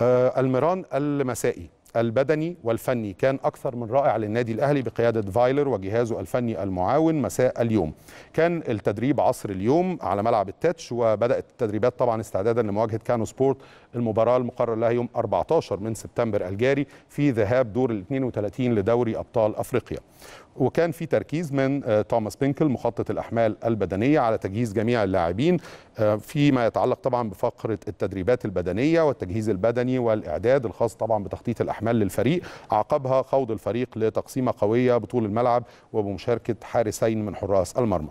آه، المران المسائي البدني والفني كان أكثر من رائع للنادي الأهلي بقيادة فايلر وجهازه الفني المعاون مساء اليوم كان التدريب عصر اليوم على ملعب التاتش وبدأت التدريبات طبعا استعدادا لمواجهة كانو سبورت المباراة المقرر لها يوم 14 من سبتمبر الجاري في ذهاب دور ال 32 لدوري أبطال أفريقيا وكان في تركيز من آه، توماس بينكل مخطط الاحمال البدنيه على تجهيز جميع اللاعبين آه، فيما يتعلق طبعا بفقره التدريبات البدنيه والتجهيز البدني والاعداد الخاص طبعا بتخطيط الاحمال للفريق عقبها خوض الفريق لتقسيمه قويه بطول الملعب وبمشاركه حارسين من حراس المرمى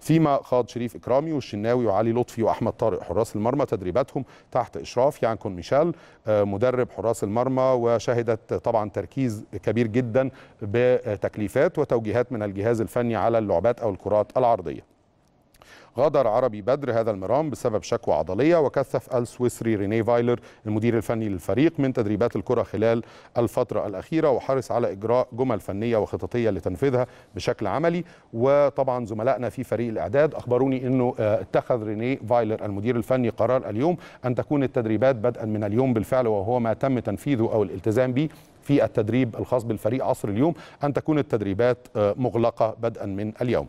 فيما خاض شريف اكرامي والشناوي وعلي لطفي واحمد طارق حراس المرمى تدريباتهم تحت اشراف يانكون ميشيل آه، مدرب حراس المرمى وشهدت طبعا تركيز كبير جدا بتكليفات وتوجيهات من الجهاز الفني على اللعبات أو الكرات العرضية غادر عربي بدر هذا المرام بسبب شكوى عضلية وكثف السويسري ريني فايلر المدير الفني للفريق من تدريبات الكرة خلال الفترة الأخيرة وحرص على إجراء جمل فنية وخططية لتنفيذها بشكل عملي وطبعا زملائنا في فريق الإعداد أخبروني أنه آه، اتخذ ريني فايلر المدير الفني قرار اليوم أن تكون التدريبات بدءا من اليوم بالفعل وهو ما تم تنفيذه أو الالتزام به في التدريب الخاص بالفريق عصر اليوم أن تكون التدريبات آه، مغلقة بدءا من اليوم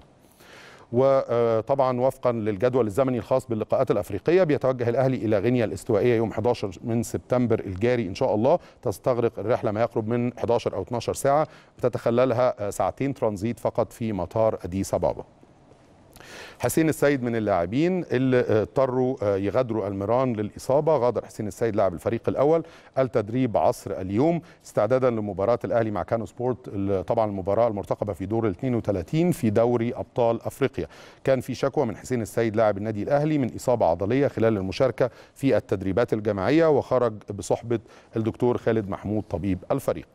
وطبعا وفقا للجدول الزمني الخاص باللقاءات الافريقيه بيتوجه الاهلي الى غينيا الاستوائيه يوم 11 من سبتمبر الجاري ان شاء الله تستغرق الرحله ما يقرب من 11 او 12 ساعه بتتخللها ساعتين ترانزيت فقط في مطار اديس ابابا حسين السيد من اللاعبين اللي اضطروا آه، يغادروا الميران للاصابه غادر حسين السيد لاعب الفريق الاول التدريب عصر اليوم استعدادا لمباراه الاهلي مع كانو سبورت طبعا المباراه المرتقبه في دور ال 32 في دوري ابطال افريقيا كان في شكوى من حسين السيد لاعب النادي الاهلي من اصابه عضليه خلال المشاركه في التدريبات الجماعيه وخرج بصحبه الدكتور خالد محمود طبيب الفريق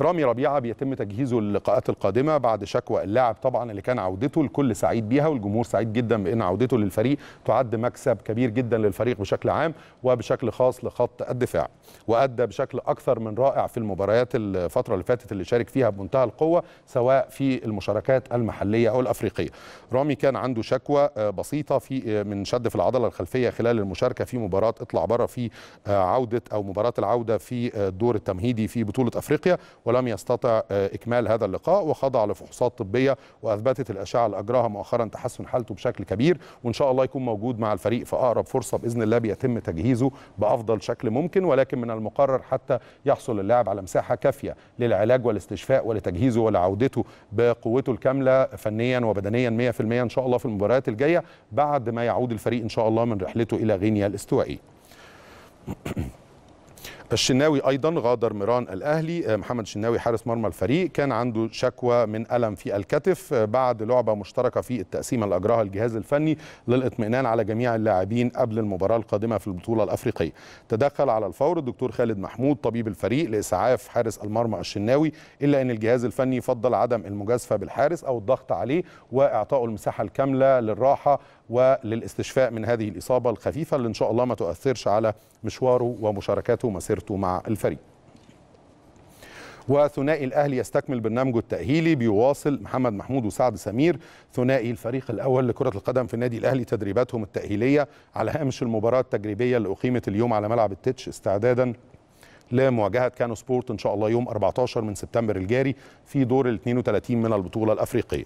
رامي ربيعه بيتم تجهيزه للقاءات القادمه بعد شكوى اللاعب طبعا اللي كان عودته الكل سعيد بيها والجمهور سعيد جدا بان عودته للفريق تعد مكسب كبير جدا للفريق بشكل عام وبشكل خاص لخط الدفاع وادى بشكل اكثر من رائع في المباريات الفتره اللي فاتت اللي شارك فيها بمنتهى القوه سواء في المشاركات المحليه او الافريقيه رامي كان عنده شكوى آه، بسيطه في آه، من شد في العضله الخلفيه خلال المشاركه في مباراه اطلع بره في آه، عوده او مباراه العوده في الدور التمهيدي في بطوله افريقيا ولم يستطع آه، إكمال هذا اللقاء وخضع لفحوصات طبية وأثبتت الأشعة اللي أجراها مؤخرا تحسن حالته بشكل كبير وإن شاء الله يكون موجود مع الفريق في أقرب فرصة بإذن الله بيتم تجهيزه بأفضل شكل ممكن ولكن من المقرر حتى يحصل اللاعب على مساحة كافية للعلاج والاستشفاء ولتجهيزه ولعودته بقوته الكاملة فنيا وبدنيا 100% إن شاء الله في المباريات الجاية بعد ما يعود الفريق إن شاء الله من رحلته إلى غينيا الاستوائي الشناوي ايضا غادر ميران الاهلي آه، محمد الشناوي حارس مرمى الفريق كان عنده شكوى من الم في الكتف آه، بعد لعبه مشتركه في التقسيمه اللي اجراها الجهاز الفني للاطمئنان على جميع اللاعبين قبل المباراه القادمه في البطوله الافريقيه تدخل على الفور الدكتور خالد محمود طبيب الفريق لاسعاف حارس المرمى الشناوي الا ان الجهاز الفني فضل عدم المجازفه بالحارس او الضغط عليه واعطائه المساحه الكامله للراحه وللاستشفاء من هذه الإصابة الخفيفة اللي إن شاء الله ما تؤثرش على مشواره ومشاركاته ومسيرته مع الفريق وثنائي الاهلي يستكمل برنامجه التاهيلي بيواصل محمد محمود وسعد سمير ثنائي الفريق الاول لكره القدم في النادي الاهلي تدريباتهم التاهيليه على هامش المباراه التجريبيه اللي اقيمت اليوم على ملعب التتش استعدادا لمواجهه كانو سبورت ان شاء الله يوم 14 من سبتمبر الجاري في دور ال 32 من البطوله الافريقيه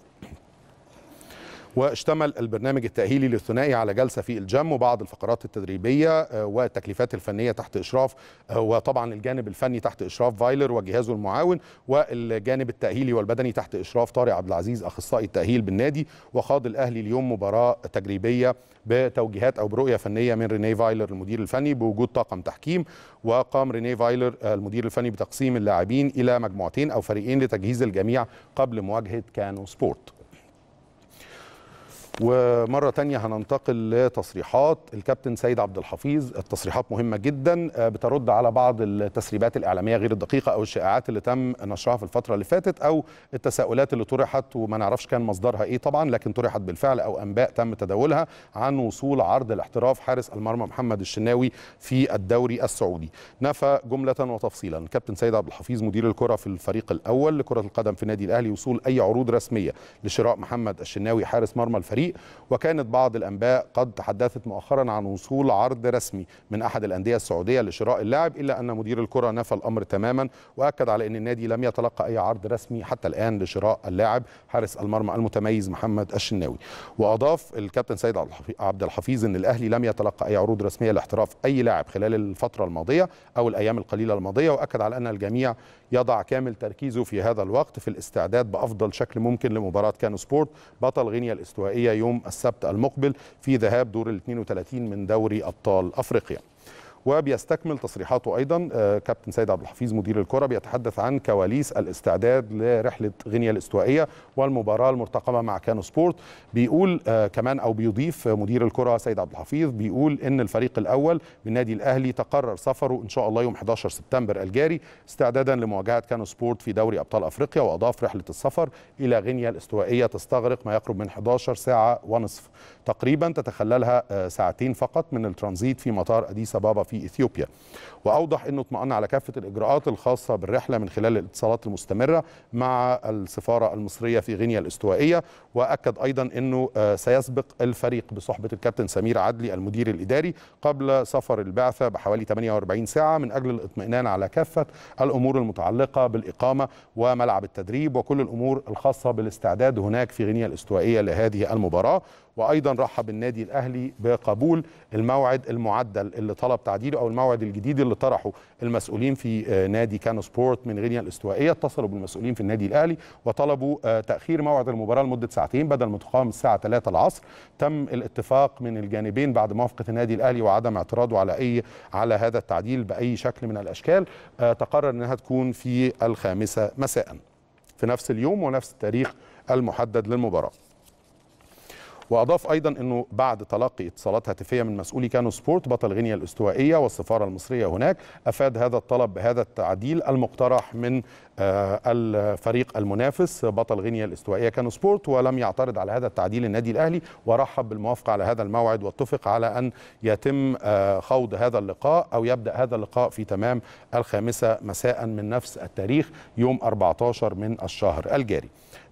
واشتمل البرنامج التأهيلي للثنائي على جلسة في الجم وبعض الفقرات التدريبية آه، والتكليفات الفنية تحت إشراف آه، وطبعا الجانب الفني تحت إشراف فايلر وجهازه المعاون والجانب التأهيلي والبدني تحت إشراف طارق عبد العزيز أخصائي التأهيل بالنادي وخاض الأهلي اليوم مباراة تجريبية بتوجيهات أو برؤية فنية من رينيه فايلر المدير الفني بوجود طاقم تحكيم وقام رينيه فايلر آه، المدير الفني بتقسيم اللاعبين إلى مجموعتين أو فريقين لتجهيز الجميع قبل مواجهة كانو سبورت ومرة تانية هننتقل لتصريحات الكابتن سيد عبد الحفيظ التصريحات مهمة جدا آه، بترد على بعض التسريبات الإعلامية غير الدقيقة أو الشائعات اللي تم نشرها في الفترة اللي فاتت أو التساؤلات اللي طرحت وما نعرفش كان مصدرها إيه طبعا لكن طرحت بالفعل أو أنباء تم تداولها عن وصول عرض الاحتراف حارس المرمى محمد الشناوي في الدوري السعودي نفى جملة وتفصيلا كابتن سيد عبد الحفيظ مدير الكرة في الفريق الأول لكرة القدم في النادي الأهلي وصول أي عروض رسمية لشراء محمد الشناوي حارس مرمى الفريق وكانت بعض الأنباء قد تحدثت مؤخرا عن وصول عرض رسمي من أحد الأندية السعودية لشراء اللاعب إلا أن مدير الكرة نفى الأمر تماما وأكد على أن النادي لم يتلقى أي عرض رسمي حتى الآن لشراء اللاعب حارس المرمى المتميز محمد الشناوي وأضاف الكابتن سيد عبد الحفيظ أن الأهلي لم يتلقى أي عروض رسمية لاحتراف أي لاعب خلال الفترة الماضية أو الأيام القليلة الماضية وأكد على أن الجميع يضع كامل تركيزه في هذا الوقت في الاستعداد بأفضل شكل ممكن لمباراة كانو سبورت بطل غينيا الاستوائية يوم السبت المقبل في ذهاب دور ال 32 من دوري أبطال أفريقيا وبيستكمل تصريحاته ايضا آه، كابتن سيد عبد الحفيظ مدير الكره بيتحدث عن كواليس الاستعداد لرحله غينيا الاستوائيه والمباراه المرتقبه مع كانو سبورت بيقول آه، كمان او بيضيف مدير الكره سيد عبد الحفيظ بيقول ان الفريق الاول بالنادي الاهلي تقرر سفره ان شاء الله يوم 11 سبتمبر الجاري استعدادا لمواجهه كانو سبورت في دوري ابطال افريقيا واضاف رحله السفر الى غينيا الاستوائيه تستغرق ما يقرب من 11 ساعه ونصف تقريبا تتخللها آه، ساعتين فقط من الترانزيت في مطار اديس ابابا في إثيوبيا وأوضح أنه اطمأن على كافة الإجراءات الخاصة بالرحلة من خلال الاتصالات المستمرة مع السفارة المصرية في غينيا الاستوائية وأكد أيضا أنه آه، سيسبق الفريق بصحبة الكابتن سمير عدلي المدير الإداري قبل سفر البعثة بحوالي 48 ساعة من أجل الاطمئنان على كافة الأمور المتعلقة بالإقامة وملعب التدريب وكل الأمور الخاصة بالاستعداد هناك في غينيا الاستوائية لهذه المباراة وايضا رحب النادي الاهلي بقبول الموعد المعدل اللي طلب تعديله او الموعد الجديد اللي طرحه المسؤولين في آه، نادي كانو سبورت من غينيا الاستوائيه اتصلوا بالمسؤولين في النادي الاهلي وطلبوا آه، تاخير موعد المباراه لمده ساعتين بدل ما تقام الساعه 3 العصر تم الاتفاق من الجانبين بعد موافقه النادي الاهلي وعدم اعتراضه على اي على هذا التعديل باي شكل من الاشكال آه، تقرر انها تكون في الخامسه مساء في نفس اليوم ونفس التاريخ المحدد للمباراه واضاف ايضا انه بعد تلقي اتصالات هاتفيه من مسؤولي كانو سبورت بطل غينيا الاستوائيه والسفاره المصريه هناك افاد هذا الطلب بهذا التعديل المقترح من آه، الفريق المنافس بطل غينيا الاستوائيه كانو سبورت ولم يعترض على هذا التعديل النادي الاهلي ورحب بالموافقه على هذا الموعد واتفق على ان يتم آه، خوض هذا اللقاء او يبدا هذا اللقاء في تمام الخامسه مساء من نفس التاريخ يوم 14 من الشهر الجاري.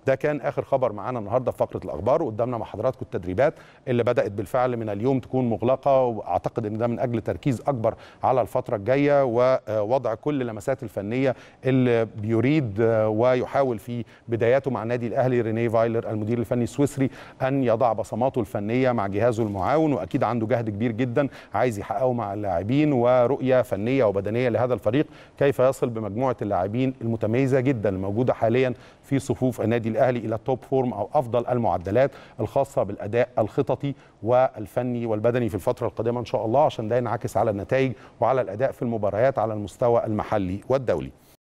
ده كان اخر خبر معانا النهارده في فقره الاخبار وقدامنا مع حضراتكم التدريبات اللي بدات بالفعل من اليوم تكون مغلقه واعتقد ان ده من اجل تركيز اكبر على الفتره الجايه ووضع كل اللمسات الفنيه اللي بيريد ويحاول في بداياته مع النادي الاهلي رينيه فايلر المدير الفني السويسري ان يضع بصماته الفنيه مع جهازه المعاون واكيد عنده جهد كبير جدا عايز يحققه مع اللاعبين ورؤيه فنيه وبدنيه لهذا الفريق كيف يصل بمجموعه اللاعبين المتميزه جدا الموجوده حاليا في صفوف النادي الاهلي الى توب فورم او افضل المعدلات الخاصه بالاداء الخططي والفني والبدني في الفتره القادمه ان شاء الله عشان ده ينعكس على النتائج وعلى الاداء في المباريات على المستوى المحلي والدولي